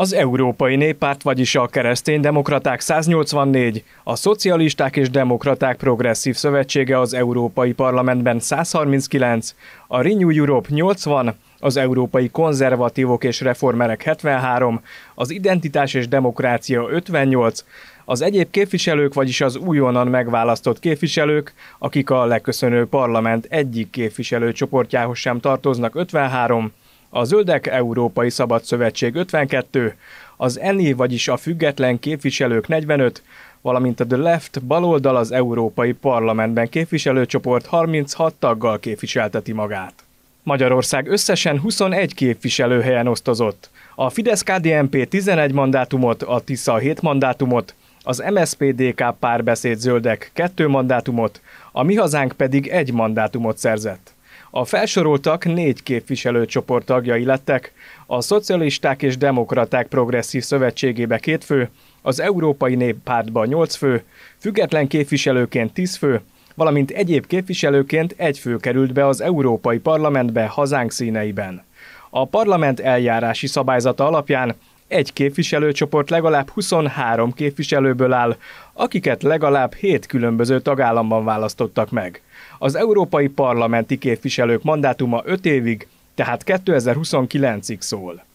Az Európai Néppárt, vagyis a Demokraták 184, a Szocialisták és Demokraták Progresszív Szövetsége az Európai Parlamentben 139, a Renew Europe 80, az Európai Konzervatívok és Reformerek 73, az Identitás és Demokrácia 58, az egyéb képviselők, vagyis az újonnan megválasztott képviselők, akik a leköszönő parlament egyik képviselőcsoportjához sem tartoznak 53, a Zöldek Európai Szabad Szövetség 52, az ENI, vagyis a Független Képviselők 45, valamint a The Left baloldal az Európai Parlamentben képviselőcsoport 36 taggal képviselteti magát. Magyarország összesen 21 képviselőhelyen osztozott. A Fidesz-KDNP 11 mandátumot, a TISZA 7 mandátumot, az MSZPDK párbeszéd zöldek 2 mandátumot, a Mi Hazánk pedig 1 mandátumot szerzett. A felsoroltak négy képviselőcsoport tagjai lettek, a Szocialisták és Demokraták Progresszív Szövetségébe két fő, az Európai Néppártba nyolc fő, független képviselőként tíz fő, valamint egyéb képviselőként egy fő került be az Európai Parlamentbe hazánk színeiben. A parlament eljárási szabályzata alapján egy képviselőcsoport legalább 23 képviselőből áll, akiket legalább 7 különböző tagállamban választottak meg. Az európai parlamenti képviselők mandátuma 5 évig, tehát 2029-ig szól.